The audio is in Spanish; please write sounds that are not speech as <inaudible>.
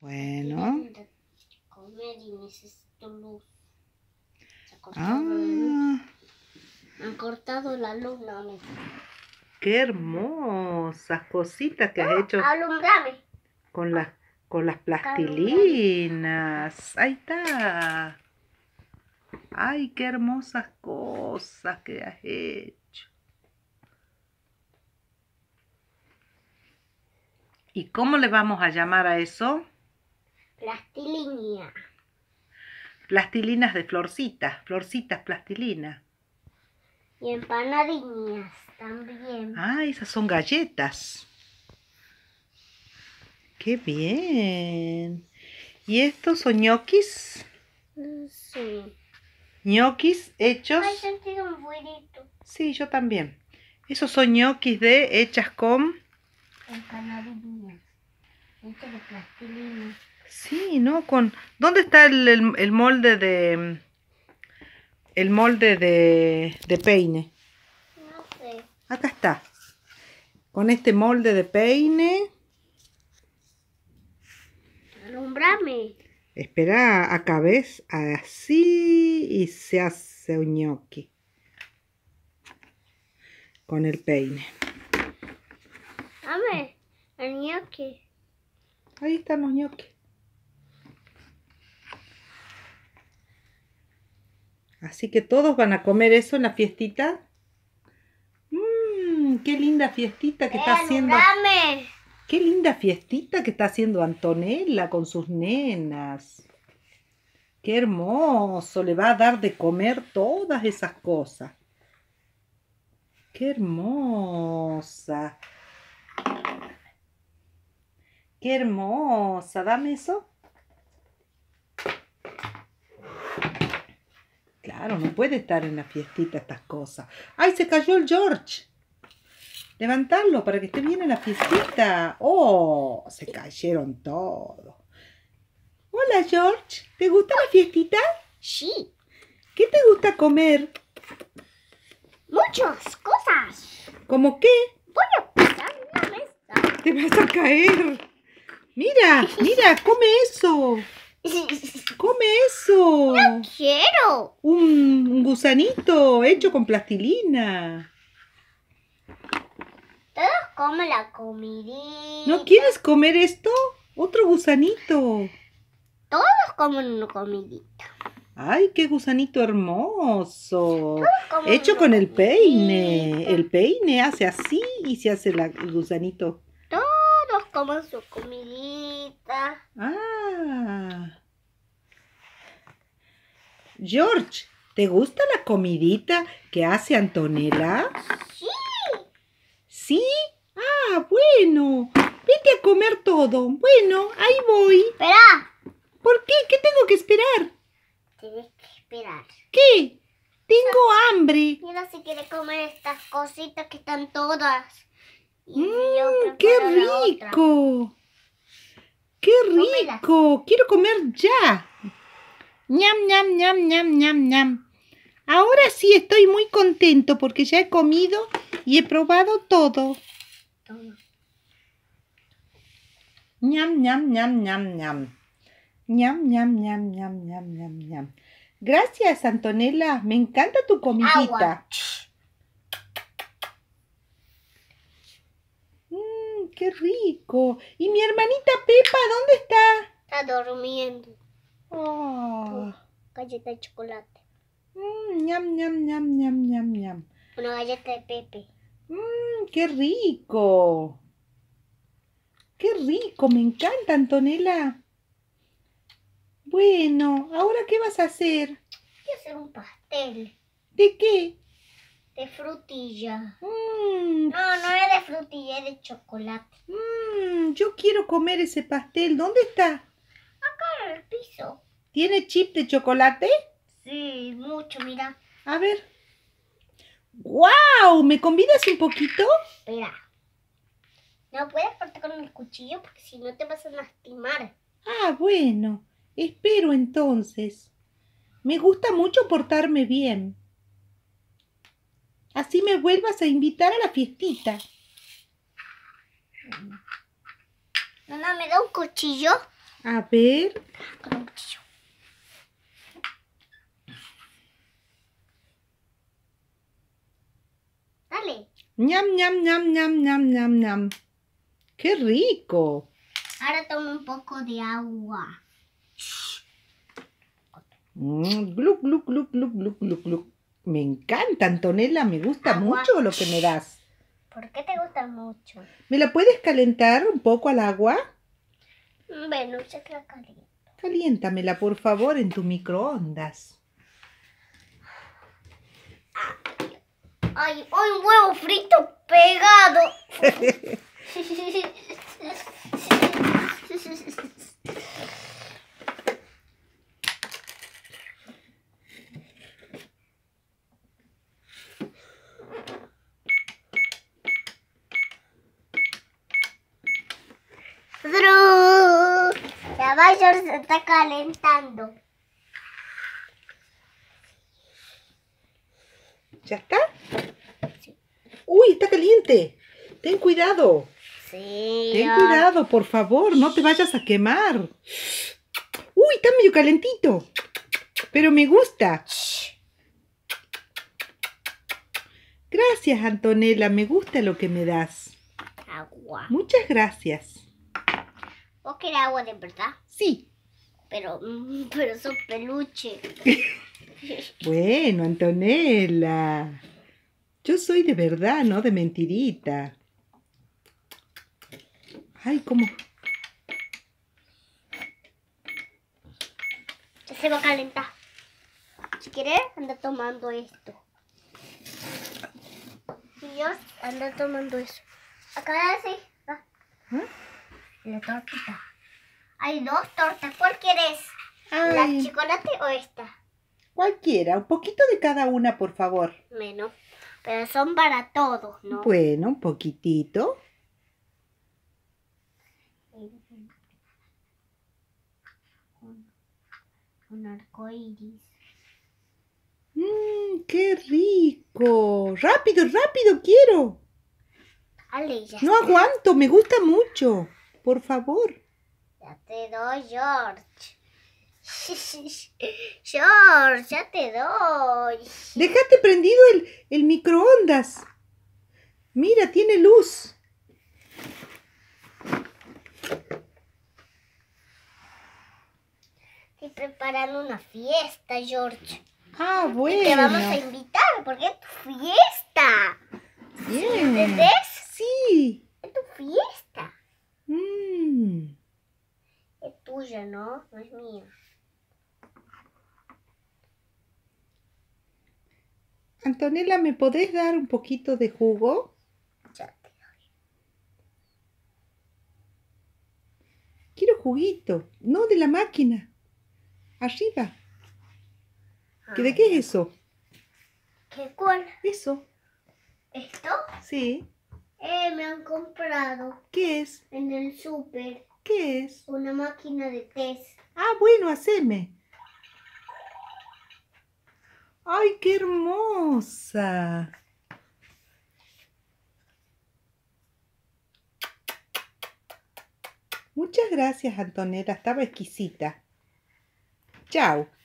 Bueno. ha Han cortado la luz, Qué hermosas cositas que has hecho. Alumbrame. Con las, con las plastilinas. Ahí está. Ay, qué hermosas cosas que has hecho. ¿Y cómo le vamos a llamar a eso? Plastilina. Plastilinas de florcitas, florcitas plastilina. Y empanadillas también. Ah, esas son galletas. ¡Qué bien! ¿Y estos son ñoquis? Sí. ¿Ñoquis hechos? Ay, Sí, yo también. Esos son ñoquis de hechas con... Empanadillas. de plastilina. Sí, ¿no? Con, ¿Dónde está el, molde de... el molde de, de peine? No sé. Acá está. Con este molde de peine... Alumbrame. Espera, acá ves, así y se hace un ñoqui con el peine. A ver, el ñoqui. Ahí está los ñoqui. Así que todos van a comer eso en la fiestita. Mmm, qué linda fiestita que está eh, haciendo. Qué linda fiestita que está haciendo Antonella con sus nenas. Qué hermoso, le va a dar de comer todas esas cosas. Qué hermosa. Qué hermosa, dame eso. Claro, no puede estar en la fiestita estas cosas. ¡Ay, se cayó el George! Levantarlo para que esté bien en la fiestita. ¡Oh! Se cayeron todos. Hola, George. ¿Te gusta la fiestita? Sí. ¿Qué te gusta comer? Muchas cosas. ¿Cómo qué? Voy a pisar una mesa. Te vas a caer. Mira, mira, come eso. Come eso. No quiero. Un gusanito hecho con plastilina. Todos comen la comidita. ¿No quieres comer esto? Otro gusanito. Todos comen una comidita. ¡Ay, qué gusanito hermoso! Hecho con el peine. El peine hace así y se hace el gusanito coman su comidita. Ah. George, ¿te gusta la comidita que hace Antonella? Sí. ¿Sí? Ah, bueno. Vete a comer todo. Bueno, ahí voy. Espera. ¿Por qué? ¿Qué tengo que esperar? Tienes que esperar. ¿Qué? Tengo hambre. Mira si quiere comer estas cositas que están todas. ¡Mmm! ¡Qué rico! ¡Qué rico! Quiero comer ya. ñam, ñam, ñam, ñam, ñam, ñam. Ahora sí estoy muy contento porque ya he comido y he probado todo. ñam, ñam, ñam, ñam. Ñam, ñam, ñam, ñam, ñam, Gracias, Antonella. Me encanta tu comidita. qué rico! ¿Y mi hermanita Pepa dónde está? Está durmiendo. Oh. Galleta de chocolate. Mmm, ñam, ñam, ñam, ñam, ñam, ñam. Una galleta de Pepe. Mmm, qué rico. Qué rico, me encanta, Antonella. Bueno, ¿ahora qué vas a hacer? Voy a hacer un pastel. ¿De qué? De frutilla. Mm, no, no es de frutilla, es de chocolate. Mmm, yo quiero comer ese pastel. ¿Dónde está? Acá en el piso. ¿Tiene chip de chocolate? Sí, mucho, mira. A ver. ¡Wow! ¿Me convidas un poquito? Espera. No puedes cortar con el cuchillo porque si no te vas a lastimar. Ah, bueno. Espero entonces. Me gusta mucho portarme bien. Así me vuelvas a invitar a la fiestita. Mamá, ¿me da un cuchillo? A ver. Dale. Ñam, ñam, ñam, ñam, ñam, ñam, ¡Qué rico! Ahora toma un poco de agua. glug, glug, glug, glug, glug, glug gluc, me encanta, Antonella, me gusta mucho lo que me das. ¿Por qué te gusta mucho? ¿Me la puedes calentar un poco al agua? Bueno, ya te la caliento. Caliéntamela, por favor, en tu microondas. Ay, un huevo frito pegado. <laughs> <laughs> Vaya, se está calentando. ¿Ya está? Sí. ¡Uy, está caliente! Ten cuidado. Sí. Ten cuidado, por favor, no te vayas a quemar. ¡Uy, está medio calentito! Pero me gusta. Gracias, Antonella, me gusta lo que me das. Agua. Muchas gracias. ¿Vos era agua de verdad? Sí. Pero, mm, pero sos peluche. <laughs> bueno, Antonella. Yo soy de verdad, no de mentirita. Ay, cómo... Se va a calentar. Si quieres, anda tomando esto. Y yo, anda tomando eso. Acá sí. ¿Ah? La tortita. Hay dos tortas. ¿Cuál quieres? ¿La chocolate o esta? Cualquiera, un poquito de cada una, por favor. Menos. pero son para todos, ¿no? Bueno, un poquitito. Un, arco iris. Mmm, qué rico. Rápido, rápido, quiero. no aguanto, me gusta mucho por favor. Ya te doy, George. <laughs> George, ya te doy. Déjate prendido el, el microondas. Mira, tiene luz. Estoy preparando una fiesta, George. Ah, bueno. Y te vamos a invitar porque es tu fiesta. Bien. ¿Entendés? ¿no? No es mío. Antonella, ¿me podés dar un poquito de jugo? Ya te doy. Quiero juguito, no de la máquina. Arriba. Ah, ¿Qué ¿De qué es eso? ¿Qué cuál? Eso. ¿Esto? Sí. Eh, me han comprado. ¿Qué es? En el súper. ¿Qué es? Una máquina de test. Ah, bueno, haceme. ¡Ay, qué hermosa! Muchas gracias, Antonella. Estaba exquisita. Chao.